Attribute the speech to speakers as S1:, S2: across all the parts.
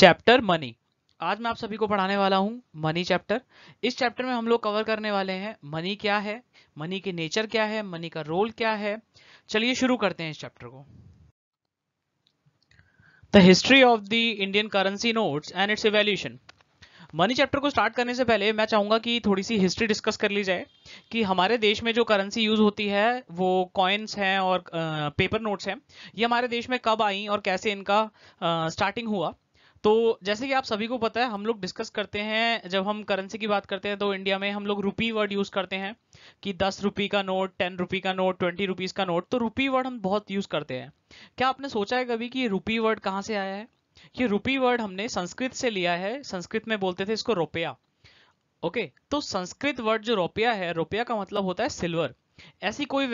S1: Chapter money आज मैं आप सभी को पढ़ाने वाला हूँ मनी चैप्टर इस चैप्टर में हम लोग कवर करने वाले हैं मनी क्या है मनी के नेचर क्या है मनी का रोल क्या है चलिए शुरू करते हैं इस चैप्टर को the history of the Indian currency notes and its evolution money chapter को स्टार्ट करने से पहले मैं चाहूंगा कि थोड़ी सी हिस्ट्री डिस्कस कर ली जाए कि हमारे देश में जो करेंसी यूज होती है वो कॉइन्स हैं और पेपर नोट्स हैं ये हमारे देश में कब आई और कैसे इनका स्टार्टिंग हुआ तो जैसे कि आप सभी को पता है हम लोग डिस्कस करते हैं जब हम करेंसी की बात करते हैं तो इंडिया में हम लोग रुपी वर्ड यूज करते हैं कि दस रुपी का नोट टेन रुपी का नोट ट्वेंटी रुपीज का नोट तो रुपी वर्ड हम बहुत यूज करते हैं क्या आपने सोचा है कभी कि रुपी वर्ड कहाँ से आया है ये रुपी वर्ड हमने संस्कृत से लिया है संस्कृत में बोलते थे इसको रुपया ओके तो संस्कृत वर्ड जो रुपया है रुपया का मतलब होता है सिल्वर ऐसी कोई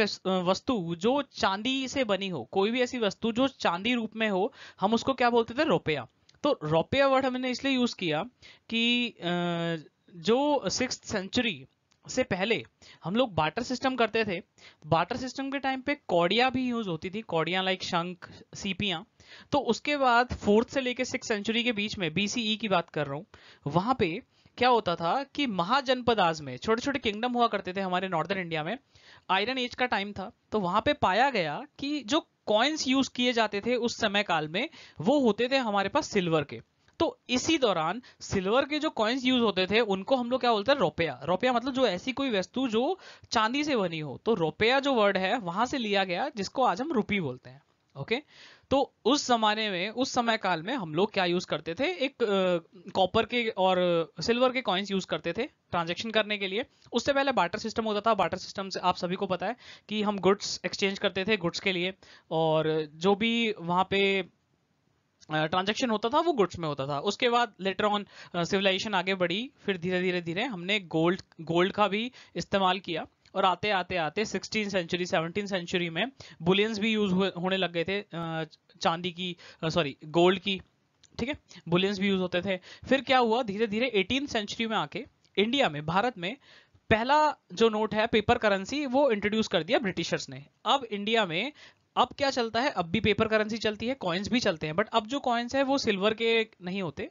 S1: वस्तु जो चांदी से बनी हो कोई भी ऐसी वस्तु जो चांदी रूप में हो हम उसको क्या बोलते थे रुपया तो रोपिया वर्ड हमने इसलिए यूज किया कि जो सिक्स सेंचुरी से पहले हम लोग बाटर सिस्टम करते थे बाटर सिस्टम के टाइम पे कौड़िया भी यूज होती थी कौड़िया लाइक शंख सीपिया तो उसके बाद फोर्थ से लेके सिक्स सेंचुरी के बीच में बीसीई e की बात कर रहा हूँ वहां पे क्या होता था कि महाजनपदाज में छोटे छोटे किंगडम हुआ करते थे हमारे नॉर्दर्न इंडिया में आयरन एज का टाइम था तो वहां पे पाया गया कि जो कॉइन्स यूज किए जाते थे उस समय काल में वो होते थे हमारे पास सिल्वर के तो इसी दौरान सिल्वर के जो कॉइन्स यूज होते थे उनको हम लोग क्या बोलते हैं रोपया रोपया मतलब जो ऐसी कोई वस्तु जो चांदी से बनी हो तो रोपया जो वर्ड है वहां से लिया गया जिसको आज हम रुपी बोलते हैं ओके तो उस जमाने में उस समय काल में हम लोग क्या यूज करते थे एक कॉपर के और सिल्वर के कॉइन्स यूज करते थे ट्रांजैक्शन करने के लिए उससे पहले बाटर सिस्टम होता था बाटर सिस्टम से आप सभी को पता है कि हम गुड्स एक्सचेंज करते थे गुड्स के लिए और जो भी वहां पे ट्रांजैक्शन होता था वो गुड्स में होता था उसके बाद लेटर ऑन सिविलाइजेशन आगे बढ़ी फिर धीरे धीरे धीरे हमने गोल्ड गोल्ड का भी इस्तेमाल किया और आते आते आते सिक्सटीन सेंचुरी सेवनटीन सेंचुरी में बुलियंस भी यूज होने लग गए थे चांदी की सॉरी गोल्ड की ठीक है बुलियंस भी यूज होते थे फिर क्या हुआ धीरे धीरे एटीन सेंचुरी में आके इंडिया में भारत में पहला जो नोट है पेपर करेंसी वो इंट्रोड्यूस कर दिया ब्रिटिशर्स ने अब इंडिया में अब क्या चलता है अब भी पेपर करेंसी चलती है कॉइन्स भी चलते हैं बट अब जो कॉइन्स है वो सिल्वर के नहीं होते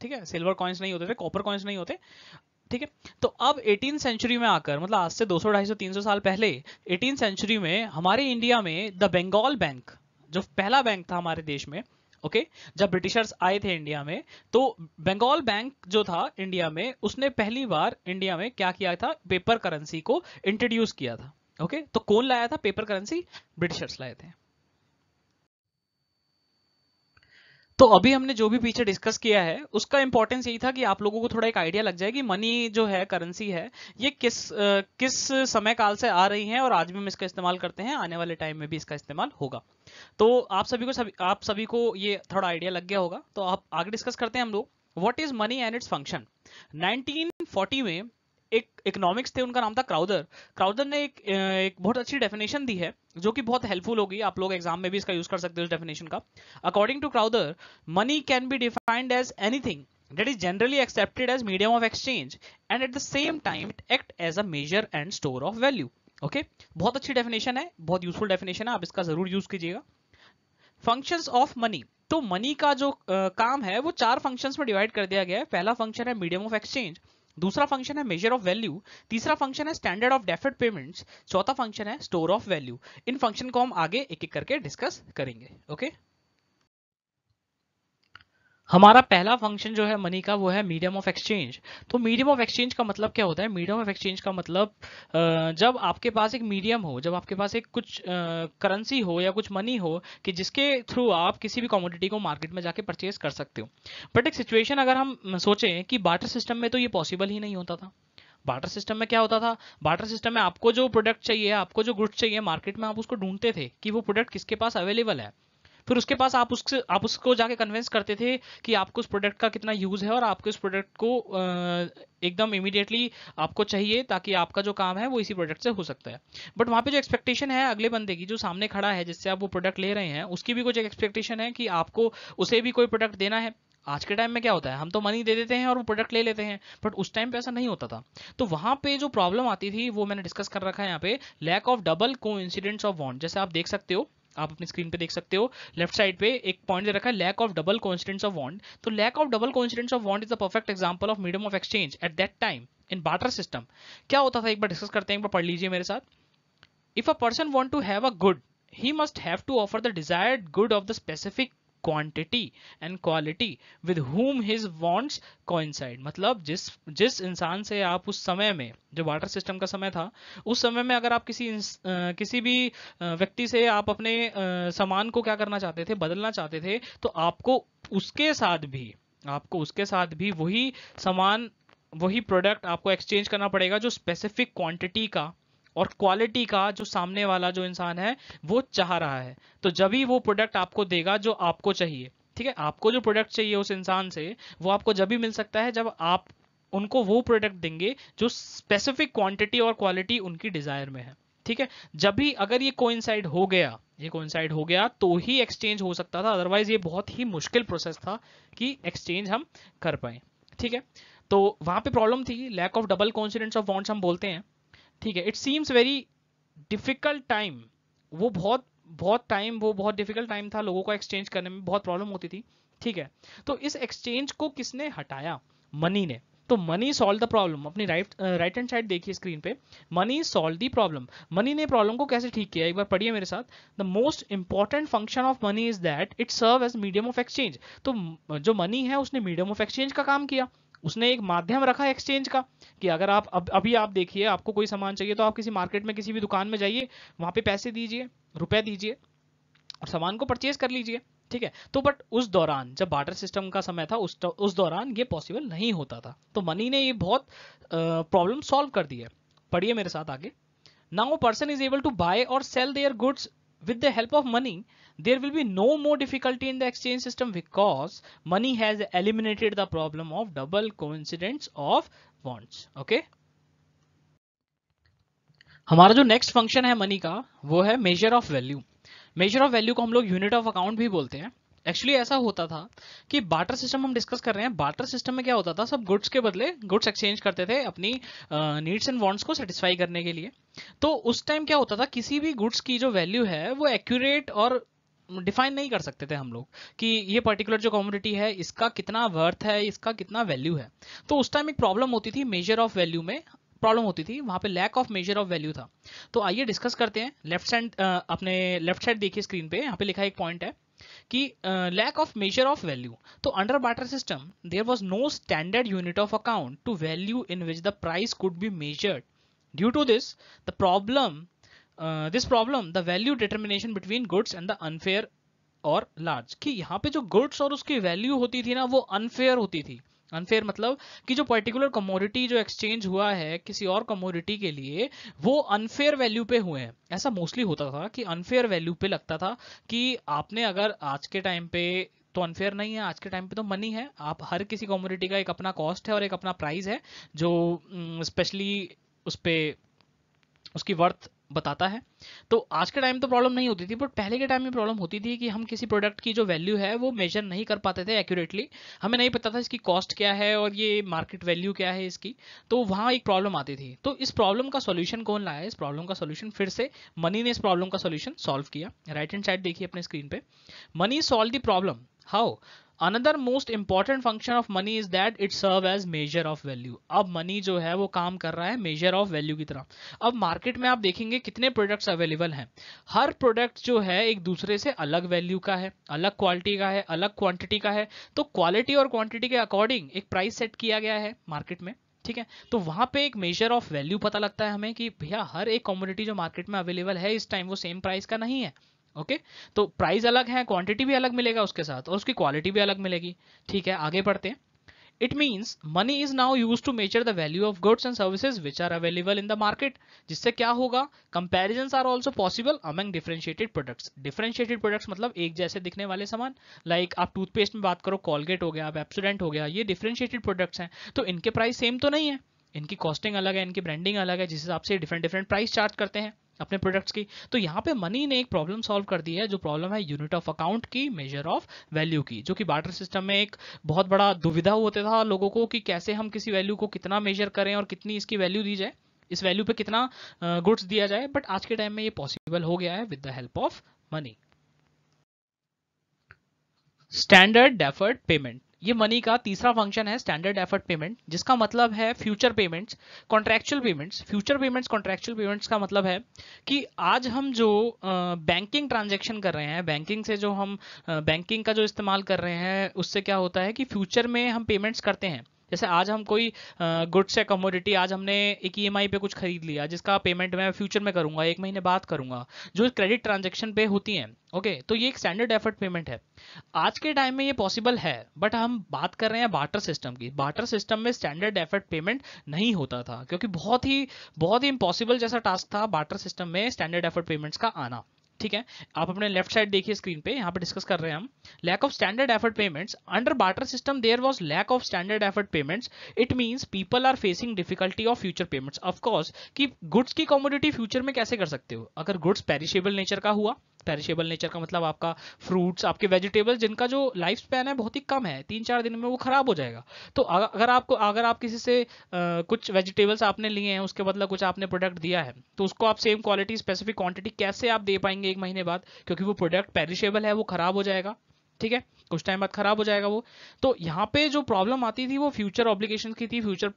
S1: ठीक है सिल्वर कॉइन्स नहीं होते थे कॉपर कॉइन्स नहीं होते ठीक है तो अब एटीन सेंचुरी में आकर मतलब आज से 200 250 300 साल पहले एटीन सेंचुरी में हमारे इंडिया में द बंगाल बैंक जो पहला बैंक था हमारे देश में ओके जब ब्रिटिशर्स आए थे इंडिया में तो बंगाल बैंक जो था इंडिया में उसने पहली बार इंडिया में क्या किया था पेपर करेंसी को इंट्रोड्यूस किया था ओके तो कौन लाया था पेपर करेंसी ब्रिटिशर्स लाए थे तो अभी हमने जो भी पीछे डिस्कस किया है उसका इंपॉर्टेंस यही था कि आप लोगों को थोड़ा एक आइडिया लग जाए कि मनी जो है करेंसी है ये किस आ, किस समय काल से आ रही है और आज भी हम इसका इस्तेमाल करते हैं आने वाले टाइम में भी इसका इस्तेमाल होगा तो आप सभी को सभी आप सभी को ये थोड़ा आइडिया लग गया होगा तो आप आगे डिस्कस करते हैं हम लोग what is money and its function nineteen में एक इकोनॉमिक्स थे उनका नाम था क्राउदर क्राउदर ने एक एक बहुत अच्छी डेफिनेशन दी है जो कि बहुत हेल्पफुल होगी आप लोग एग्जाम में भी इसका यूज कर सकते हो उस डेफिनेशन का according to Crowther money can be defined as anything is generally accepted as medium of exchange and at the same time it act as a measure and store of value okay बहुत अच्छी definition है बहुत useful definition है आप इसका जरूर use कीजिएगा functions of money तो मनी का जो आ, काम है वो चार फंक्शंस में डिवाइड कर दिया गया है पहला फंक्शन है मीडियम ऑफ एक्सचेंज दूसरा फंक्शन है मेजर ऑफ वैल्यू तीसरा फंक्शन है स्टैंडर्ड ऑफ डेफर्ड पेमेंट्स चौथा फंक्शन है स्टोर ऑफ वैल्यू इन फंक्शन को हम आगे एक एक करके डिस्कस करेंगे ओके okay? हमारा पहला फंक्शन जो है मनी का वो है मीडियम ऑफ एक्सचेंज तो मीडियम ऑफ एक्सचेंज का मतलब क्या होता है मीडियम ऑफ एक्सचेंज का मतलब जब आपके पास एक मीडियम हो जब आपके पास एक कुछ करेंसी हो या कुछ मनी हो कि जिसके थ्रू आप किसी भी कॉमोडिटी को मार्केट में जाके परचेज कर सकते हो बट एक सिचुएशन अगर हम सोचें कि बाटर सिस्टम में तो ये पॉसिबल ही नहीं होता था बाटर सिस्टम में क्या होता था बाटर सिस्टम में आपको जो प्रोडक्ट चाहिए आपको जो गुड्स चाहिए मार्केट में आप उसको ढूंढते थे कि वो प्रोडक्ट किसके पास अवेलेबल है फिर उसके पास आप उससे आप उसको जाके कन्विंस करते थे कि आपको उस प्रोडक्ट का कितना यूज़ है और आपको इस प्रोडक्ट को एकदम इमीडिएटली आपको चाहिए ताकि आपका जो काम है वो इसी प्रोडक्ट से हो सकता है बट वहाँ पे जो एक्सपेक्टेशन है अगले बंदे की जो सामने खड़ा है जिससे आप वो प्रोडक्ट ले रहे हैं उसकी भी कुछ एक्सपेक्टेशन है कि आपको उसे भी कोई प्रोडक्ट देना है आज के टाइम में क्या होता है हम तो मनी दे देते हैं और वो प्रोडक्ट ले लेते हैं बट उस टाइम पे ऐसा नहीं होता था तो वहाँ पे जो प्रॉब्लम आती थी वो मैंने डिस्कस कर रखा है यहाँ पे lack of double coincidence of want जैसे आप देख सकते हो आप अपनी स्क्रीन पे देख सकते हो लेफ्ट साइड पे एक पॉइंट दे रखा है lack of double coincidence of want तो lack of double coincidence of want is the perfect example of medium of exchange at that time in barter system क्या होता था एक बार डिस्कस करते हैं एक बार पढ़ लीजिए मेरे साथ if a person want to have a good he must have to offer the desired good of the specific quantity and quality with whom his wants coincide मतलब जिस जिस इंसान से आप उस समय में जो वाटर सिस्टम का समय था उस समय में अगर आप किसी आ, किसी भी व्यक्ति से आप अपने सामान को क्या करना चाहते थे बदलना चाहते थे तो आपको उसके साथ भी आपको उसके साथ भी वही सामान वही प्रोडक्ट आपको एक्सचेंज करना पड़ेगा जो स्पेसिफिक क्वांटिटी का और क्वालिटी का जो सामने वाला जो इंसान है वो चाह रहा है तो जब ही वो प्रोडक्ट आपको देगा जो आपको चाहिए ठीक है आपको जो प्रोडक्ट चाहिए उस इंसान से वो आपको जब भी मिल सकता है जब आप उनको वो प्रोडक्ट देंगे जो स्पेसिफिक क्वांटिटी और क्वालिटी उनकी डिजायर में है ठीक है जब भी अगर ये कोइंसाइड हो गया ये कोइंसाइड हो गया तो ही एक्सचेंज हो सकता था अदरवाइज ये बहुत ही मुश्किल प्रोसेस था कि एक्सचेंज हम कर पाए ठीक है तो वहां पे प्रॉब्लम थी lack of double coincidence of wants हम बोलते हैं ठीक है it seems very difficult time वो बहुत बहुत टाइम वो बहुत डिफिकल्ट टाइम था लोगों को एक्सचेंज करने में बहुत प्रॉब्लम होती थी ठीक है तो इस एक्सचेंज को किसने हटाया मनी ने तो मनी सॉल्व द प्रॉब्लम अपनी राइट राइट हैंड साइड देखिए स्क्रीन पे money solve the problem money ने प्रॉब्लम को कैसे ठीक किया एक बार पढ़िए मेरे साथ the most important function of money is that it serve as medium of exchange तो जो मनी है उसने मीडियम ऑफ एक्सचेंज का काम किया उसने एक माध्यम रखा एक्सचेंज का कि अगर आप अब अभी आप देखिए आपको कोई सामान चाहिए तो आप किसी मार्केट में किसी भी दुकान में जाइए वहां पे पैसे दीजिए रुपए दीजिए और सामान को परचेज कर लीजिए ठीक है तो बट उस दौरान जब बार्टर सिस्टम का समय था उस उस दौरान ये पॉसिबल नहीं होता था तो मनी ने ये बहुत प्रॉब्लम सॉल्व कर दी है पढ़िए मेरे साथ आगे now person is able to buy और sell their goods with the help of money there will be no more difficulty in the exchange system because money has eliminated the problem of double coincidence of wants okay हमारा जो next function है money का वो है measure of value measure of value को हम लोग unit of account भी बोलते हैं एक्चुअली ऐसा होता था कि बाटर सिस्टम हम डिस्कस कर रहे हैं बाटर सिस्टम में क्या होता था सब गुड्स के बदले गुड्स एक्सचेंज करते थे अपनी नीड्स एंड वांट्स को सेटिस्फाई करने के लिए तो उस टाइम क्या होता था किसी भी गुड्स की जो वैल्यू है वो एक्यूरेट और डिफाइन नहीं कर सकते थे हम लोग कि ये पर्टिकुलर जो कॉम्युनिटी है इसका कितना वर्थ है इसका कितना वैल्यू है तो उस टाइम एक प्रॉब्लम होती थी मेजर ऑफ वैल्यू में प्रॉब्लम होती थी वहां पे lack of measure of value था तो आइए डिस्कस करते हैं लेफ्ट साइड अपने लेफ्ट साइड देखिए स्क्रीन पे यहाँ पे लिखा एक पॉइंट है कि lack of measure of value तो under barter system there was no standard unit of account to value in which the price could be measured due to this the problem this problem the value determination between goods and the unfair और large कि यहाँ पे जो goods और उसकी value होती थी ना वो अनफेयर होती थी अनफेयर मतलब कि जो पर्टिकुलर कमोडिटी जो एक्सचेंज हुआ है किसी और कमोडिटी के लिए वो अनफेयर वैल्यू पे हुए हैं ऐसा मोस्टली होता था कि अनफेयर वैल्यू पे लगता था कि आपने अगर आज के टाइम पे तो अनफेयर नहीं है आज के टाइम पे तो मनी है आप हर किसी कमोडिटी का एक अपना कॉस्ट है और एक अपना प्राइस है जो स्पेशली mm, उस पर उसकी वर्थ बताता है तो आज के टाइम तो प्रॉब्लम नहीं होती थी बट पहले के टाइम में प्रॉब्लम होती थी कि हम किसी प्रोडक्ट की जो वैल्यू है वो मेजर नहीं कर पाते थे एक्यूरेटली हमें नहीं पता था इसकी कॉस्ट क्या है और ये मार्केट वैल्यू क्या है इसकी तो वहाँ एक प्रॉब्लम आती थी तो इस प्रॉब्लम का सोल्यूशन कौन लाया इस प्रॉब्लम का सोल्यूशन फिर से मनी ने इस प्रॉब्लम का सोल्यूशन सॉल्व किया राइट हैंड साइड देखिए अपने स्क्रीन पर money solve the problem how another most important function of money is that it serve as measure of value अब मनी जो है वो काम कर रहा है मेजर ऑफ वैल्यू की तरह अब मार्केट में आप देखेंगे कितने प्रोडक्ट्स अवेलेबल हैं हर प्रोडक्ट जो है एक दूसरे से अलग वैल्यू का है अलग क्वालिटी का है अलग क्वांटिटी का है तो क्वालिटी और क्वांटिटी के अकॉर्डिंग एक प्राइस सेट किया गया है मार्केट में ठीक है तो वहां पे एक मेजर ऑफ वैल्यू पता लगता है हमें कि भैया हर एक कॉमोडिटी जो मार्केट में अवेलेबल है इस टाइम वो सेम प्राइस का नहीं है ओके तो प्राइस अलग है क्वांटिटी भी अलग मिलेगा उसके साथ और उसकी क्वालिटी भी अलग मिलेगी ठीक है आगे बढ़ते हैं it means money is now use to measure the value of goods and services which are available in the market जिससे क्या होगा comparison are also possible among differentiated products differentiated products मतलब एक जैसे दिखने वाले सामान लाइक like आप टूथपेस्ट में बात करो कॉलगेट हो गया आप एप्सोडेंट हो गया ये डिफरेंशिएटेड प्रोडक्ट्स हैं तो इनके प्राइस सेम तो नहीं है इनकी कॉस्टिंग अलग है इनकी ब्रांडिंग अलग है जिस हिसाब से डिफरेंट डिफरेंट प्राइस चार्ज करते हैं अपने प्रोडक्ट्स की तो यहाँ पे मनी ने एक प्रॉब्लम सॉल्व कर दी है जो प्रॉब्लम है यूनिट ऑफ अकाउंट की मेजर ऑफ वैल्यू की जो कि बार्टर सिस्टम में एक बहुत बड़ा दुविधा होता था लोगों को कि कैसे हम किसी वैल्यू को कितना मेजर करें और कितनी इसकी वैल्यू दी जाए इस वैल्यू पे कितना गुड्स दिया जाए बट आज के टाइम में ये पॉसिबल हो गया है with the help of money standard deferred payment ये मनी का तीसरा फंक्शन है स्टैंडर्ड एफर्ट पेमेंट जिसका मतलब है future payments contractual payments future payments contractual payments का मतलब है कि आज हम जो बैंकिंग ट्रांजेक्शन कर रहे हैं बैंकिंग से जो हम बैंकिंग का जो इस्तेमाल कर रहे हैं उससे क्या होता है कि फ्यूचर में हम पेमेंट्स करते हैं जैसे आज हम कोई गुड्स या कमोडिटी आज हमने एक ई पे कुछ खरीद लिया जिसका पेमेंट मैं फ्यूचर में करूंगा एक महीने बाद करूंगा जो क्रेडिट ट्रांजेक्शन पे होती हैं ओके तो ये एक स्टैंडर्ड एफर्ट पेमेंट है आज के टाइम में ये पॉसिबल है बट हम बात कर रहे हैं बार्टर सिस्टम की बार्टर सिस्टम में स्टैंडर्ड एफर्ट पेमेंट नहीं होता था क्योंकि बहुत ही बहुत ही इम्पॉसिबल जैसा टास्क था बार्टर सिस्टम में स्टैंडर्ड एफर्ट पेमेंट्स का आना ठीक है आप अपने लेफ्ट साइड देखिए स्क्रीन पे यहाँ पे डिस्कस कर रहे हैं हम lack of standard effort payments under barter system there was lack of standard effort payments it means people are facing difficulty of future payments of course कि गुड्स की कॉमोडिटी फ्यूचर में कैसे कर सकते हो अगर गुड्स पेरिशेबल नेचर का हुआ पेरिशेबल नेचर का मतलब आपका फ्रूट्स आपके वेजिटेबल्स जिनका जो लाइफ स्पैन है बहुत ही कम है तीन चार दिन में वो ख़राब हो जाएगा तो अगर आपको अगर आप किसी से आ, कुछ वेजिटेबल्स आपने लिए हैं उसके बदला कुछ आपने प्रोडक्ट दिया है तो उसको आप सेम क्वालिटी स्पेसिफिक क्वांटिटी कैसे आप दे पाएंगे एक महीने बाद क्योंकि वो प्रोडक्ट पेरिशेबल है वो ख़राब हो जाएगा ठीक है कुछ टाइम बाद ख़राब हो जाएगा वो तो यहाँ पे जो प्रॉब्लम आती थी वो फ्यूचर ऑब्लिगेशन की थी फ्यूचर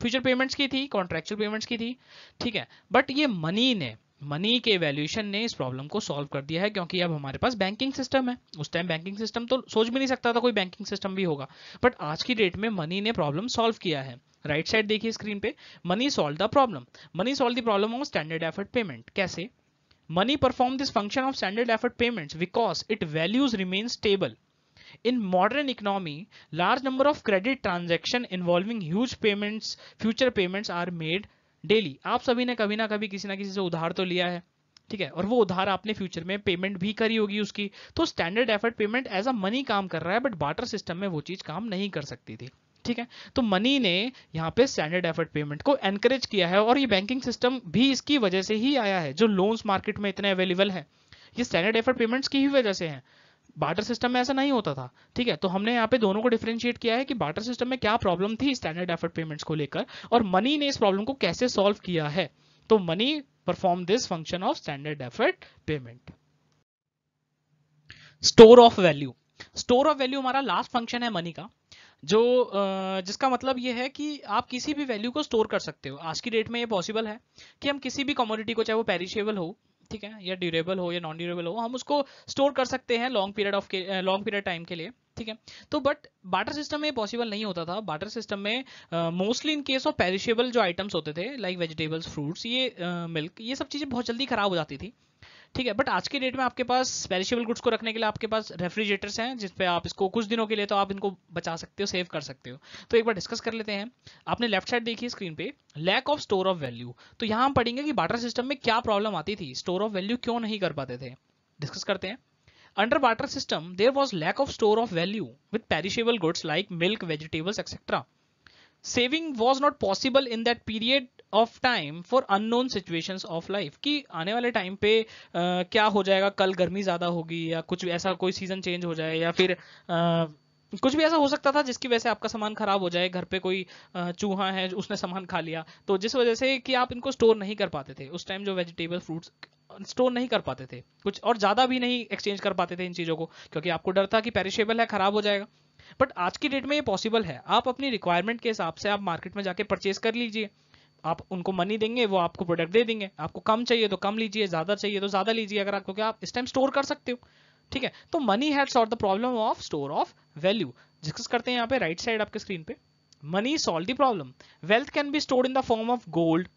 S1: फ्यूचर पेमेंट्स की थी कॉन्ट्रेक्चुअल पेमेंट्स की थी ठीक है बट ये मनी ने मनी के वैल्यूएशन ने इस प्रॉब्लम को सॉल्व कर दिया है क्योंकि अब हमारे पास बैंकिंग सिस्टम है उस टाइम बैंकिंग सिस्टम तो सोच भी नहीं सकता था कोई बैंकिंग सिस्टम भी होगा बट आज की डेट में मनी ने प्रॉब्लम सॉल्व किया है राइट साइड देखिए स्क्रीन पे money solve the problem money solve the problem of standard effort payment कैसे money perform this function of standard effort payment because it values remain stable in modern economy large number of credit transaction involving huge payments future payments are made daily आप सभी ने कभी ना कभी किसी ना किसी से उधार तो लिया है ठीक है और वो उधार आपने फ्यूचर में पेमेंट भी करी होगी उसकी तो standard effort payment as a money काम कर रहा है बट बाटर सिस्टम में वो चीज़ काम नहीं कर सकती थी ठीक है तो मनी ने यहाँ पे स्टैंडर्ड एफर्ट पेमेंट को एनकरेज किया है और ये बैंकिंग सिस्टम भी इसकी वजह से ही आया है जो लोन्स मार्केट में इतने अवेलेबल है ये स्टैंडर्ड एफर्ट पेमेंट्स की ही वजह से है बाटर सिस्टम में ऐसा नहीं होता था ठीक है तो हमने यहाँ पे दोनों को डिफ्रेंशिएट किया है कि बाटर सिस्टम में क्या प्रॉब्लम थी स्टैंडर्ड एफर्ट पेमेंट्स को लेकर और मनी ने इस प्रॉब्लम को कैसे सॉल्व किया है तो money perform this function of standard effort payment store of value store of value हमारा लास्ट फंक्शन है मनी का जो जिसका मतलब यह है कि आप किसी भी वैल्यू को स्टोर कर सकते हो आज की डेट में ये पॉसिबल है कि हम किसी भी कमोडिटी को चाहे वो पेरिशेबल हो ठीक है या ड्यूरेबल हो या नॉन ड्यूरेबल हो हम उसको स्टोर कर सकते हैं long period of long period time के लिए ठीक है तो बट बाटर सिस्टम में पॉसिबल नहीं होता था बाटर सिस्टम में mostly in case of perishable जो आइटम्स होते थे लाइक वेजिटेबल्स फ्रूट्स ये मिल्क uh, ये सब चीज़ें बहुत जल्दी खराब हो जाती थी ठीक है बट आज के डेट में आपके पास पेरिशेबल गुड्स को रखने के लिए आपके पास रेफ्रिजरेटर्स हैं जिसपे आप इसको कुछ दिनों के लिए तो आप इनको बचा सकते हो सेव कर सकते हो तो एक बार डिस्कस कर लेते हैं आपने लेफ्ट साइड देखी स्क्रीन पे lack of store of value तो यहाँ हम पढ़ेंगे कि बाटर सिस्टम में क्या प्रॉब्लम आती थी स्टोर ऑफ वैल्यू क्यों नहीं कर पाते थे डिस्कस करते हैं under barter system there was lack of store of value with perishable goods like milk vegetables etcetera saving was not possible in that period of time for unknown situations of life कि आने वाले time पे आ, क्या हो जाएगा कल गर्मी ज़्यादा होगी या कुछ ऐसा कोई सीज़न चेंज हो जाए या फिर आ, कुछ भी ऐसा हो सकता था जिसकी वजह से आपका सामान खराब हो जाए घर पे कोई चूहा है उसने सामान खा लिया तो जिस वजह से कि आप इनको स्टोर नहीं कर पाते थे उस टाइम जो वेजिटेबल फ्रूट्स स्टोर नहीं कर पाते थे कुछ और ज़्यादा भी नहीं एक्सचेंज कर पाते थे इन चीज़ों को क्योंकि आपको डर था कि पेरिशेबल है ख़राब हो जाएगा बट आज की डेट में ये पॉसिबल है आप अपनी रिक्वायरमेंट के हिसाब से आप मार्केट में जाके परचेज कर लीजिए आप उनको मनी देंगे वो आपको प्रोडक्ट दे देंगे आपको कम चाहिए तो कम लीजिए ज़्यादा चाहिए तो ज़्यादा लीजिए अगर आप क्योंकि आप इस टाइम स्टोर कर सकते हो ठीक है तो money had solve the problem of store of value discuss करते हैं यहाँ पे राइट साइड आपके स्क्रीन पे money solve the problem wealth can be store in the form of gold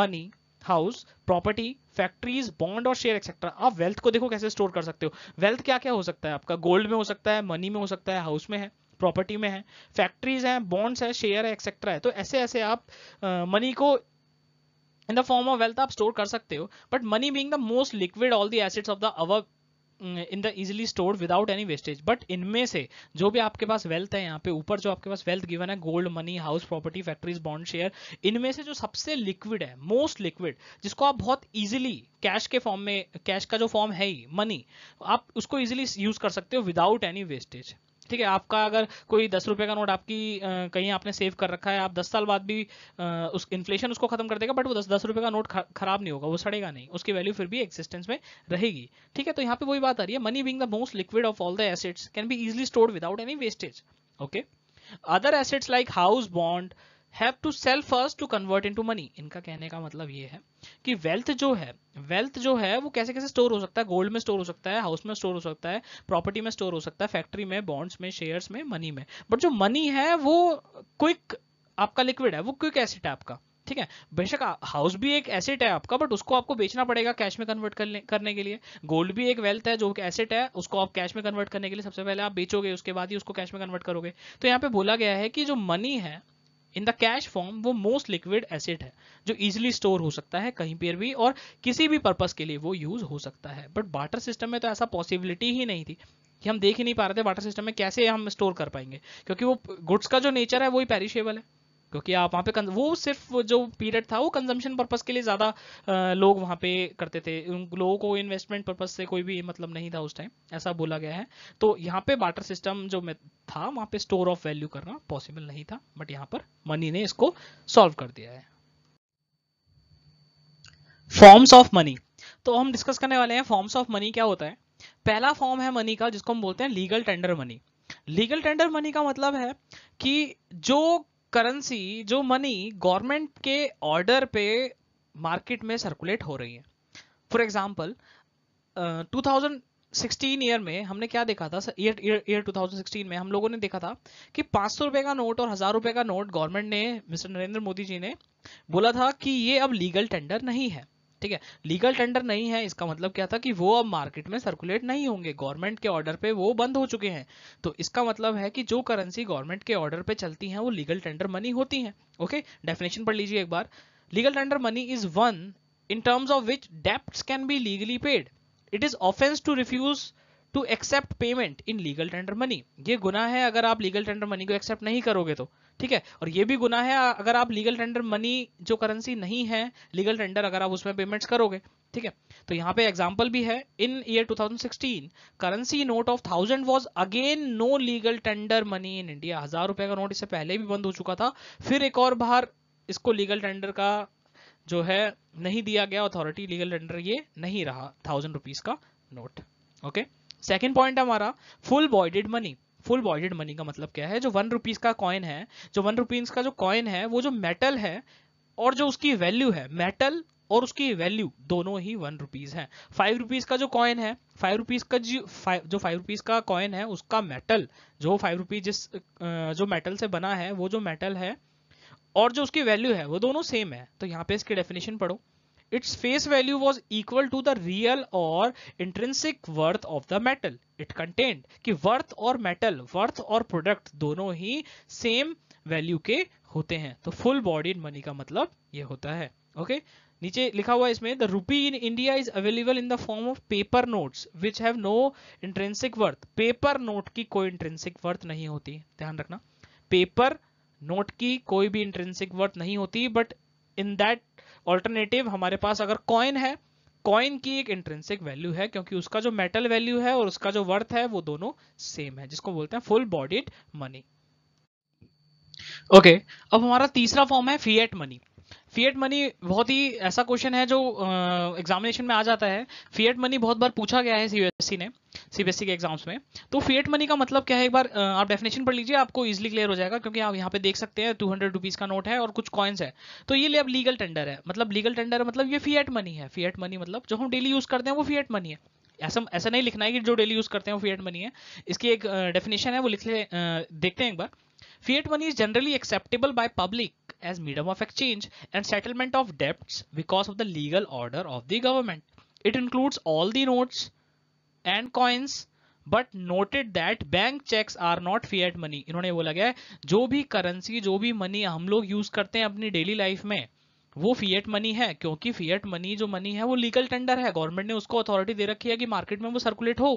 S1: money house property factories bond और share etcetera आप wealth को देखो कैसे स्टोर कर सकते हो वेल्थ क्या क्या हो सकता है आपका गोल्ड में हो सकता है मनी में हो सकता है हाउस में है प्रॉपर्टी में है फैक्ट्रीज हैं बॉन्ड्स हैं शेयर है एक्सेट्रा है तो ऐसे ऐसे आप मनी को in the form of wealth आप स्टोर कर सकते हो but money being the most liquid all the assets of the our in the easily store without any wastage but इनमें से जो भी आपके पास वेल्थ है यहाँ पे ऊपर जो आपके पास वेल्थ गिवन है gold money house property factories bond share इनमें से जो सबसे लिक्विड है मोस्ट लिक्विड जिसको आप बहुत इजिली कैश के फॉर्म में कैश का जो फॉर्म है ही मनी आप उसको इजिली यूज कर सकते हो विदाउट एनी वेस्टेज ठीक है आपका अगर कोई दस रुपए का नोट आपकी कहीं आपने सेव कर रखा है आप दस साल बाद भी उस इन्फ्लेशन उसको खत्म कर देगा बट वो दस दस रुपए का नोट खराब नहीं होगा वो सड़ेगा नहीं उसकी वैल्यू फिर भी एक्सिस्टेंस में रहेगी ठीक है तो यहाँ पे वही बात आ रही है money being the most liquid of all the assets can be easily stored without any wastage okay other assets like house bond have to sell first to convert into money इनका कहने का मतलब ये है कि वेल्थ जो है wealth जो है वो कैसे कैसे स्टोर हो सकता है गोल्ड में स्टोर हो सकता है हाउस में स्टोर हो सकता है प्रॉपर्टी में स्टोर हो सकता है फैक्ट्री में बॉन्ड्स में शेयर्स में मनी में बट जो मनी है वो क्विक आपका लिक्विड है वो क्विक एसिड है आपका ठीक है बेशक हाउस भी एक एसेट है आपका बट उसको आपको बेचना पड़ेगा कैश में कन्वर्ट करने करने के लिए गोल्ड भी एक वेल्थ है जो एक एसेट है उसको आप कैश में कन्वर्ट करने के लिए सबसे पहले आप बेचोगे उसके बाद ही उसको कैश में कन्वर्ट करोगे तो यहाँ पे बोला गया है कि जो मनी है इन द कैश फॉर्म वो मोस्ट लिक्विड एसिड है जो इजिली स्टोर हो सकता है कहीं पर भी और किसी भी पर्पज के लिए वो यूज हो सकता है बट बाटर सिस्टम में तो ऐसा पॉसिबिलिटी ही नहीं थी कि हम देख ही नहीं पा रहे थे वाटर सिस्टम में कैसे हम स्टोर कर पाएंगे क्योंकि वो गुड्स का जो नेचर है वही पेरिशेबल है क्योंकि आप वहाँ पे वो सिर्फ जो पीरियड था वो कंजम्पशन पर्पज़ के लिए ज़्यादा लोग वहाँ पे करते थे उन लोगों को इन्वेस्टमेंट पर्पज़ से कोई भी मतलब नहीं था उस टाइम ऐसा बोला गया है तो यहाँ पे बाटर सिस्टम जो था वहाँ पे स्टोर ऑफ वैल्यू करना पॉसिबल नहीं था बट यहाँ पर मनी ने इसको सॉल्व कर दिया है फॉर्म्स ऑफ मनी तो हम डिस्कस करने वाले हैं फॉर्म्स ऑफ मनी क्या होता है पहला फॉर्म है मनी का जिसको हम बोलते हैं legal tender money legal tender money का मतलब है कि जो करेंसी जो मनी गवर्नमेंट के ऑर्डर पे मार्केट में सर्कुलेट हो रही है for example two thousand sixteen year में हमने क्या देखा था ईयर ईयर 2016 में हम लोगों ने देखा था कि पाँच सौ रुपए का नोट और हज़ार रुपये का नोट गवर्नमेंट ने मिस्टर नरेंद्र मोदी जी ने बोला था कि ये अब लीगल टेंडर नहीं है ठीक है लीगल टेंडर नहीं है इसका मतलब क्या था कि वो अब मार्केट में सर्कुलेट नहीं होंगे गवर्नमेंट के ऑर्डर पे वो बंद हो चुके हैं तो इसका मतलब है कि जो करेंसी गवर्नमेंट के ऑर्डर पे चलती हैं वो लीगल टेंडर मनी होती हैं ओके डेफिनेशन पढ़ लीजिए एक बार legal tender money is one in terms of which डेप्ट can be legally paid it is offence to refuse to accept payment in legal tender money ये गुना है अगर आप लीगल टेंडर मनी को एक्सेप्ट नहीं करोगे तो ठीक है और ये भी गुना है अगर आप लीगल टेंडर मनी जो करेंसी नहीं है लीगल टेंडर अगर आप उसमें पेमेंट्स करोगे ठीक है तो यहाँ पे एग्जाम्पल भी है in year 2016 currency note of thousand was again no legal tender money in India हजार रुपए का नोट इससे पहले भी बंद हो चुका था फिर एक और बार इसको लीगल टेंडर का जो है नहीं दिया गया अथॉरिटी लीगल टेंडर ये नहीं रहा थाउजेंड रुपीज का नोट ओके सेकेंड पॉइंट हमारा full bodied money full bodied money का मतलब क्या है जो वन रुपीज़ का कॉइन है जो वन रुपीज़ का जो कॉइन है वो जो मेटल है और जो उसकी वैल्यू है मेटल और उसकी वैल्यू दोनों ही वन रुपीज़ है फाइव रुपीज़ का जो कॉइन है फाइव रुपीज़ का जी जो फाइव रुपीज़ का कॉइन है उसका मेटल जो फाइव रुपीज़ जिस जो मेटल से बना है वो जो मेटल है और जो उसकी वैल्यू है वो दोनों सेम है तो यहाँ पे इसकी डेफिनेशन पढ़ो its face value was equal to the real or intrinsic worth of the metal it contained कि worth और metal worth और product दोनों ही same value के होते हैं तो full bodied money का मतलब ये होता है ओके okay? नीचे लिखा हुआ है इसमें the rupee in India is available in the form of paper notes which have no intrinsic worth paper note की कोई इंट्रेंसिक वर्थ नहीं होती ध्यान रखना पेपर नोट की कोई भी इंट्रेंसिक वर्थ नहीं होती बट इन दैट ऑल्टरनेटिव हमारे पास अगर कॉइन है कॉइन की एक इंट्रेंसिक वैल्यू है क्योंकि उसका जो मेटल वैल्यू है और उसका जो वर्थ है वो दोनों सेम है जिसको बोलते हैं फुल बॉडीड मनी ओके अब हमारा तीसरा फॉर्म है फीएट मनी फिएट मनी बहुत ही ऐसा क्वेश्चन है जो एग्जामिनेशन में आ जाता है फिएट मनी बहुत बार पूछा गया है सीबीएसई e ने सीबीएसई e के एग्जाम्स में तो फिएट मनी का मतलब क्या है एक बार आप डेफिनेशन पढ़ लीजिए आपको इजिली क्लियर हो जाएगा क्योंकि आप यहाँ पे देख सकते हैं टू हंड्रेड रुपीज़ का नोट है और कुछ कॉइन्स है तो ये अब लीगल टेंडर है मतलब लीगल टेंडर मतलब ये फिएट मनी है फिएट मनी मतलब जो हम डेली यूज़ करते हैं वो फिएट मनी है ऐसा ऐसा नहीं लिखना है कि जो डेली यूज़ करते हैं वो फिएट मनी है इसकी एक डेफिनेशन है वो लिख ले देखते हैं एक बार Fiat money is generally acceptable by public as medium of exchange and settlement of debts because of the legal order of the government. It includes all the notes and coins but noted that bank checks are not fiat money. इन्होंने बोला गया जो भी currency जो भी money हम लोग use करते हैं अपनी डेली लाइफ में वो फीएट मनी है क्योंकि फीएट मनी जो मनी है वो लीगल टेंडर है गवर्नमेंट ने उसको अथॉरिटी दे रखी है कि मार्केट में वो सर्कुलेट हो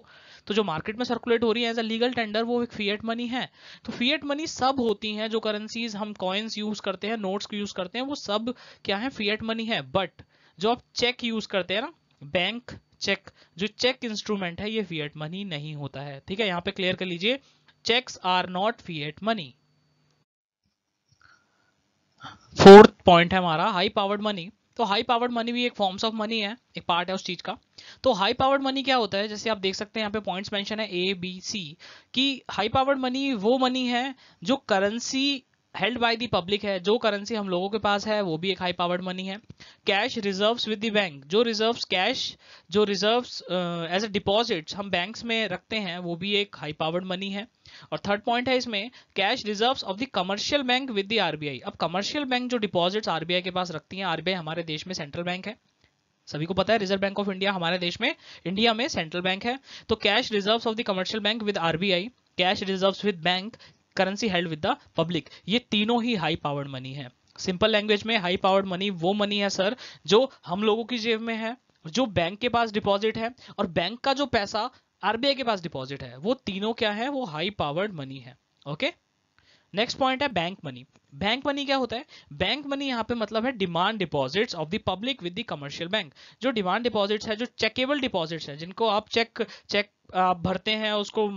S1: तो जो मार्केट में सर्कुलेट हो रही है एज अ लीगल टेंडर वो एक फीएट मनी है तो फीएट मनी सब होती हैं जो करेंसीज हम कॉइन्स यूज करते हैं नोट्स यूज करते हैं वो सब क्या है फीएट मनी है बट जो आप चेक यूज करते हैं ना बैंक चेक जो चेक इंस्ट्रूमेंट है ये फीएट मनी नहीं होता है ठीक है यहाँ पे क्लियर कर लीजिए cheques are not fiat money fourth point है हमारा हाई पावर्ड मनी तो हाई पावर्ड मनी भी एक फॉर्म्स ऑफ मनी है एक पार्ट है उस चीज का तो हाई पावर्ड मनी क्या होता है जैसे आप देख सकते हैं यहाँ पे पॉइंट्स मेंशन है ए बी सी कि हाई पावर्ड मनी वो मनी है जो currency held by the public है जो करेंसी हम लोगों के पास है वो भी एक हाई पावर्ड मनी है cash reserves with the bank जो रिजर्व्स कैश जो रिजर्व्स एज ए डिपॉजिट्स हम बैंक्स में रखते हैं वो भी एक हाई पावर्ड मनी है और थर्ड पॉइंट है इसमें cash reserves of the commercial bank with the RBI अब कमर्शियल बैंक जो डिपॉजिट्स आरबीआई के पास रखती हैं आरबीआई हमारे देश में सेंट्रल बैंक है सभी को पता है रिजर्व बैंक ऑफ इंडिया हमारे देश में इंडिया में सेंट्रल बैंक है तो cash reserves of the commercial bank with RBI cash reserves with bank currency held with the public ये तीनों ही हाई पावर्ड मनी है सिंपल लैंग्वेज में हाई पावर्ड मनी वो मनी है सर जो हम लोगों की जेब में है जो बैंक के पास डिपॉजिट है और बैंक का जो पैसा आरबीआई के पास डिपॉजिट है वो तीनों क्या है वो हाई पावर्ड मनी है ओके नेक्स्ट पॉइंट है बैंक मनी बैंक मनी क्या होता है बैंक मनी यहाँ पे मतलब है demand deposits of the public with the commercial bank जो डिमांड डिपॉजिट्स है जो चेकेबल डिपॉजिट्स है जिनको आप चेक चेक आप भरते हैं उसको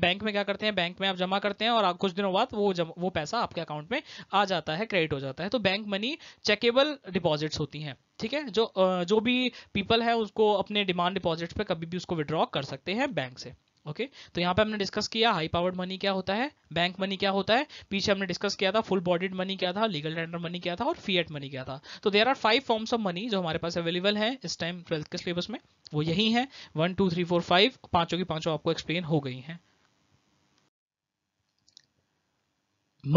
S1: बैंक में क्या करते हैं बैंक में आप जमा करते हैं और कुछ दिनों बाद वो जम, वो पैसा आपके अकाउंट में आ जाता है क्रेडिट हो जाता है तो बैंक मनी चेकेबल डिपॉजिट्स होती हैं ठीक है जो जो भी पीपल है उसको अपने डिमांड डिपॉजिट्स पे कभी भी उसको विड्रॉ कर सकते हैं बैंक से ओके तो यहाँ पे हमने डिस्कस किया हाई पावर्ड मनी क्या होता है बैंक मनी क्या होता है पीछे हमने डिस्कस किया था फुल बॉडीड मनी क्या था लीगल टेंडर मनी क्या था और फीएट मनी क्या था तो there are five forms of money जो हमारे पास अवेलेबल है इस टाइम ट्वेल्थ के सिलेबस में वो यही है one two three four five पांचों की पांचों आपको एक्सप्लेन हो गई है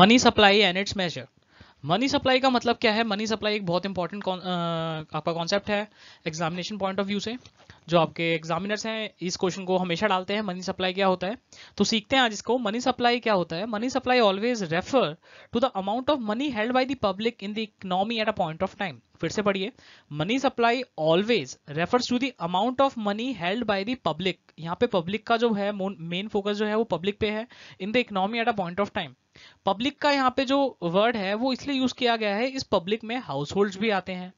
S1: money supply and its measure money supply का मतलब क्या है मनी सप्लाई एक बहुत इंपॉर्टेंट आपका कॉन्सेप्ट है एग्जामिनेशन पॉइंट ऑफ व्यू से जो आपके एग्जामिनर्स हैं इस क्वेश्चन को हमेशा डालते हैं मनी सप्लाई क्या होता है तो सीखते हैं आज इसको मनी सप्लाई क्या होता है money supply always refer to the amount of money held by the public in the economy at a point of time फिर से पढ़िए money supply always refers to the amount of money held by the public यहाँ पे public का जो है main focus जो है वो पब्लिक पे है in the economy at a point of time public का यहाँ पे जो वर्ड है वो इसलिए यूज किया गया है इस पब्लिक में हाउस भी आते हैं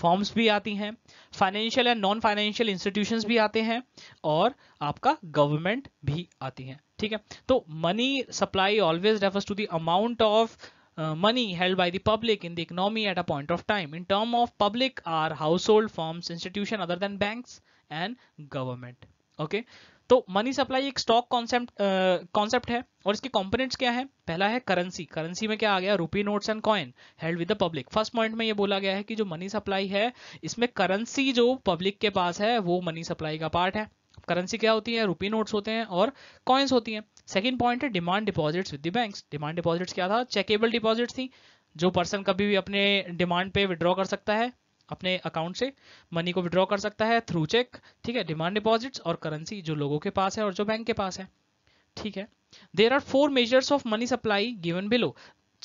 S1: फॉर्म्स भी आती हैं financial and non financial institutions भी आते हैं और आपका गवर्नमेंट भी आती है ठीक है तो money supply always refers to the amount of uh, money held by the public in the economy at a point of time. In term of public are household, firms, institution other than banks and government. Okay. तो money supply एक stock concept concept है और इसके components क्या है पहला है currency currency में क्या आ गया rupee notes and coin held with the public first point में ये बोला गया है कि जो मनी सप्लाई है इसमें करेंसी जो पब्लिक के पास है वो मनी सप्लाई का पार्ट है करेंसी क्या होती है रुपी नोट्स होते हैं और कॉइन्स होती हैं सेकंड पॉइंट है demand deposits with the banks demand deposits क्या था चेकेबल डिपॉजिट्स थी जो पर्सन कभी भी अपने डिमांड पे विड्रॉ कर सकता है अपने अकाउंट से मनी को विड्रॉ कर सकता है थ्रू चेक ठीक है डिमांड डिपॉजिट्स और करेंसी जो लोगों के पास है और जो बैंक के पास है ठीक है there are four measures of money supply given below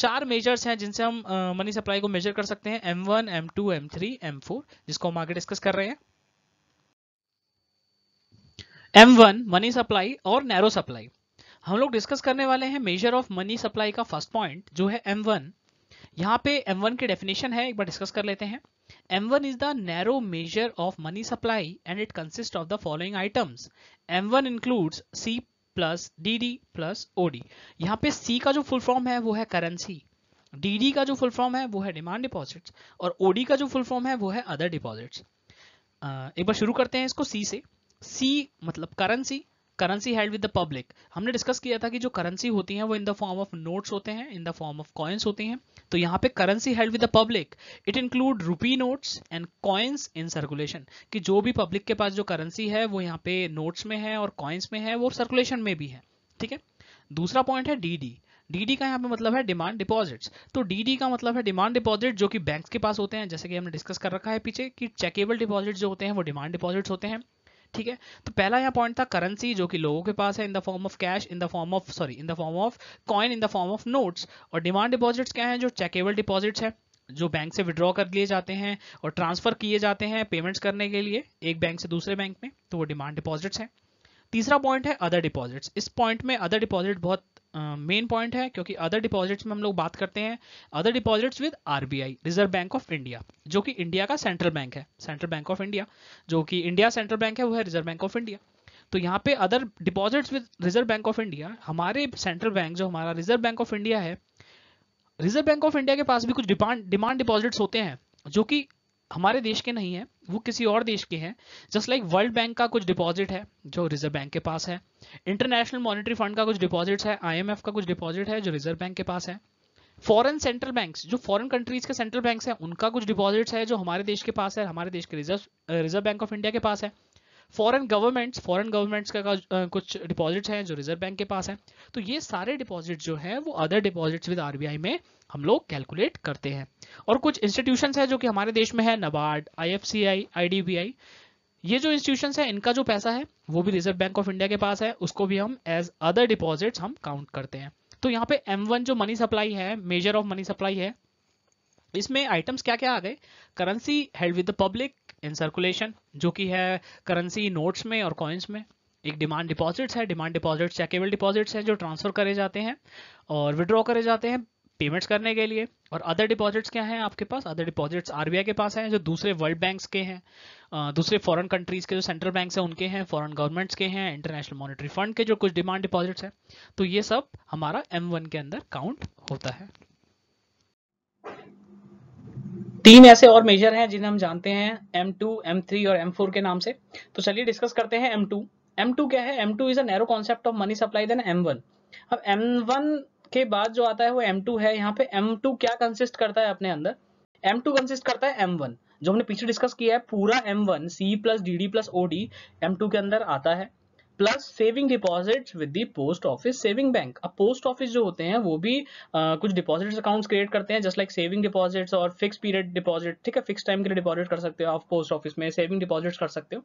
S1: चार मेजर्स हैं जिनसे हम मनी uh, सप्लाई को मेजर कर सकते हैं M1, M2, M3, M4 जिसको हम आगे डिस्कस कर रहे हैं एम वन मनी सप्लाई और नैरो सप्लाई हम लोग डिस्कस करने वाले हैं मेजर ऑफ मनी सप्लाई का फर्स्ट पॉइंट जो है एम वन यहाँ पे एम वन की डेफिनेशन है एक बार डिस्कस कर लेते हैं narrow measure of money supply and it consist of the following items M one includes C plus D D plus O D यहाँ पे सी का जो फुल फॉर्म है वो है करेंसी डी डी का जो फुल फॉर्म है वो है डिमांड डिपॉजिट्स और ओडी का जो फुल फॉर्म है वो है अदर डिपॉजिट्स एक बार शुरू करते हैं इसको सी से सी मतलब currency currency held with the public हमने डिस्कस किया था कि जो करेंसी होती है वो in the form of notes होते हैं in the form of coins होते हैं तो यहाँ पे currency held with the public it include rupee notes and coins in circulation कि जो भी पब्लिक के पास जो करेंसी है वो यहाँ पे नोट्स में है और कॉइन्स में है वो सर्कुलेशन में भी है ठीक है दूसरा पॉइंट है डी डीडी का यहाँ पे मतलब है डिमांड डिपॉजिट्स तो डीडी का मतलब है डिमांड डिपॉजिट जो कि बैंक के पास होते हैं जैसे कि हमने डिस्कस कर रखा है पीछे कि चेकेबल डिपॉजिट जो होते हैं वो डिमांड डिपॉजिट्स होते हैं ठीक है तो पहला यहाँ पॉइंट था करेंसी जो कि लोगों के पास है in the form of cash in the form of sorry in the form of coin in the form of notes और डिमांड डिपॉजिट्स क्या है जो चेकेबल डिपॉजिट्स है जो बैंक से विड्रॉ कर लिए जाते हैं और ट्रांसफर किए जाते हैं पेमेंट्स करने के लिए एक बैंक से दूसरे बैंक में तो वो डिमांड डिपॉजिट्स हैं तीसरा पॉइंट है अदर डिपॉजिट्स इस पॉइंट में अदर डिपॉजिट बहुत मेन uh, पॉइंट है क्योंकि अदर डिपॉजिट्स में हम लोग बात करते हैं other deposits with RBI Reserve Bank of India जो कि इंडिया का सेंट्रल बैंक है सेंट्रल बैंक ऑफ इंडिया जो कि इंडिया सेंट्रल बैंक है वो है रिजर्व बैंक ऑफ इंडिया तो यहाँ पे other deposits with Reserve Bank of India हमारे सेंट्रल बैंक जो हमारा रिजर्व बैंक ऑफ इंडिया है रिजर्व बैंक ऑफ इंडिया के पास भी कुछ डिमांड डिमांड डिपॉजिट्स होते हैं जो कि हमारे देश के नहीं है वो किसी और देश के हैं जस्ट लाइक वर्ल्ड बैंक का कुछ डिपॉजिट है जो रिजर्व बैंक के पास है इंटरनेशनल मॉनिटरी फंड का कुछ डिपॉजिट है आईएमएफ का कुछ डिपॉजिट है जो रिजर्व बैंक के पास है फॉरेन सेंट्रल बैंक्स जो फॉरेन कंट्रीज के सेंट्रल बैंक्स हैं उनका कुछ डिपॉजिट्स है जो हमारे देश के पास है हमारे देश के reserve Reserve Bank of India के पास है फॉरेन गवर्नमेंट्स फॉरेन गवर्नमेंट्स का कुछ डिपॉजिट्स हैं जो रिजर्व बैंक के पास है तो ये सारे डिपॉजिट जो है वो अदर डिपॉजिट्स विद आरबीआई में हम लोग कैलकुलेट करते हैं और कुछ इंस्टीट्यूशन है जो कि हमारे देश में है नबार्ड आई आईडीबीआई ये जो इंस्टीट्यूशन है इनका जो पैसा है वो भी रिजर्व बैंक ऑफ इंडिया के पास है उसको भी हम एज अदर डिपॉजिट्स हम काउंट करते हैं तो यहाँ पे M1 जो मनी सप्लाई है मेजर ऑफ मनी सप्लाई है इसमें आइटम्स क्या क्या आ गए currency held with the public in circulation जो कि है करेंसी नोट्स में और कॉइन्स में एक डिमांड डिपॉजिट्स है डिमांड डिपॉजिट्स चेकेबल डिपॉजिट्स हैं जो ट्रांसफर करे जाते हैं और विड्रॉ करे जाते हैं पेमेंट्स करने के लिए और अदर डिपॉजिट्स क्या हैं आपके पास अदर डिपॉजिट्स आरबीआई के पास हैं जो दूसरे वर्ल्ड बैंक्स के हैं दूसरे फॉरेन कंट्रीज के जो सेंट्रल बैंक्स हैं उनके हैं फॉरेन गवर्नमेंट्स के हैं इंटरनेशनल मॉनिटरी फंड के जो कुछ डिमांड डिपॉजिट्स हैं तो ये सब हमारा एम के अंदर काउंट होता है तीन ऐसे और मेजर हैं जिन्हें हम जानते हैं एम थ्री और फोर के नाम से तो चलिए डिस्कस करते हैं एम M2 क्या है M2 is a narrow concept of money supply than M1 अब M1 के बाद जो आता है वो M2 है यहाँ पे M2 क्या कंसिस्ट करता है अपने अंदर M2 कंसिस्ट करता है M1 जो हमने पीछे डिस्कस किया है पूरा M1 C plus D D plus O D M2 के अंदर आता है plus saving deposits with the post office saving bank अब पोस्ट ऑफिस जो होते हैं वो भी आ, कुछ डिपॉजिट्स अकाउंट्स क्रिएट करते हैं जस्ट लाइक सेविंग डिपॉजिट्स और फिक्स पीरियड डिपॉजिट ठीक है फिक्स टाइम के लिए डिपॉजिट कर सकते हो आप पोस्ट ऑफिस में सेविंग डिपॉजिट्स कर सकते हो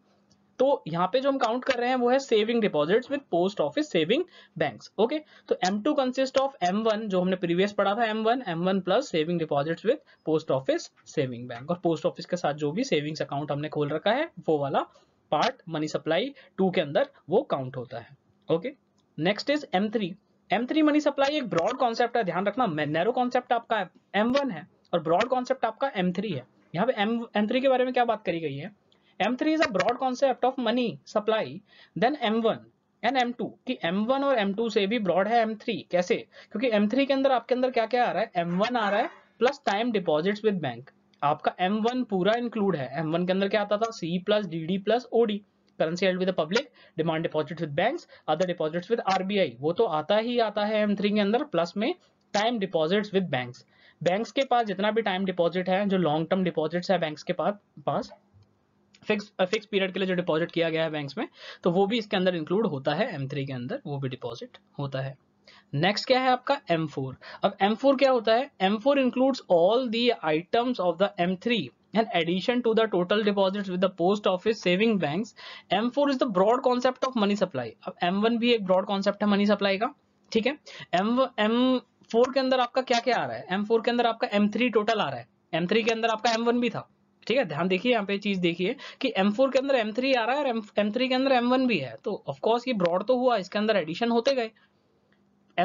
S1: तो यहाँ पे जो हम काउंट कर रहे हैं वो है saving deposits with post office saving bank okay तो M two consist of M one जो हमने प्रीवियस पढ़ा था M one plus saving deposits with post office saving bank और पोस्ट ऑफिस के साथ जो भी सेविंग्स अकाउंट हमने खोल रखा है वो वाला पार्ट मनी सप्लाई टू के अंदर वो काउंट होता है okay next is M three M three money supply एक ब्रॉड कॉन्सेप्ट है ध्यान रखना नैरो कॉन्सेप्ट आपका वन है और ब्रॉड कॉन्सेप्ट आपका एम थ्री है यहाँ पे एम एम थ्री के बारे में क्या बात करी गई है M3 is a broad concept of money supply. Then M1 and M2 कि M1 और M2 से भी ब्रॉड है M3 कैसे क्योंकि M3 के अंदर आपके अंदर क्या क्या आ रहा है M1 आ रहा है plus time deposits with bank आपका M1 पूरा इंक्लूड है M1 के अंदर क्या आता था C plus D D plus O D currency held with public demand deposit with bank other deposit with RBI वो तो आता ही आता है M3 के अंदर प्लस में time deposit with bank banks के पास जितना भी टाइम डिपॉजिट है जो लॉन्ग टर्म डिपॉजिट है बैंक्स के पास पास फिक्स फिक्स पीरियड के लिए जो डिपॉजिट किया गया है बैंक्स में तो वो भी इसके अंदर इंक्लूड होता है एम के अंदर वो भी डिपॉजिट होता है नेक्स्ट क्या है आपका M4 अब M4 क्या होता है M4 includes all the items of the M3 and addition to the total deposits with the post office saving banks M4 is the broad concept of money supply अब M1 भी एक broad concept है money supply का ठीक है M M4 के अंदर आपका क्या क्या आ रहा है M4 के अंदर आपका M3 टोटल आ रहा है M3 के अंदर आपका M1 भी था ठीक है ध्यान देखिए यहाँ पे चीज देखिए कि M4 के अंदर M3 आ रहा है और M3 के अंदर M1 भी है तो ऑफकोर्स ये ब्रॉड तो हुआ इसके अंदर एडिशन होते गए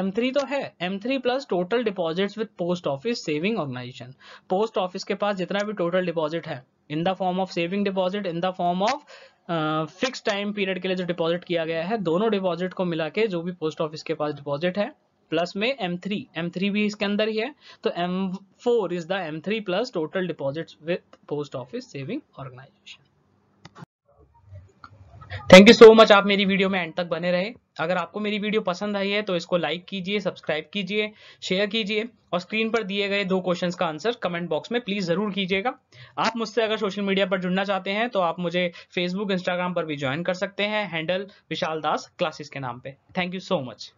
S1: M3 तो है M3 plus total deposit with post office saving organisation post office के पास जितना भी टोटल डिपॉजिट है in the form of saving deposit in the form of fix time period के लिए जो डिपॉजिट किया गया है दोनों डिपॉजिट को मिला के जो भी पोस्ट ऑफिस के पास डिपॉजिट है प्लस में एम थ्री एम थ्री भी इसके अंदर ही है तो M four is the M three plus total deposit with post office saving organisation thank you so much आप मेरी वीडियो में एंड तक बने रहे अगर आपको मेरी वीडियो पसंद आई है तो इसको लाइक कीजिए सब्सक्राइब कीजिए शेयर कीजिए और स्क्रीन पर दिए गए दो क्वेश्चन का आंसर कमेंट बॉक्स में प्लीज जरूर कीजिएगा आप मुझसे अगर सोशल मीडिया पर जुड़ना चाहते हैं तो आप मुझे फेसबुक इंस्टाग्राम पर भी ज्वाइन कर सकते हैं हैंडल विशाल दास क्लासेस के नाम पर थैंक यू सो मच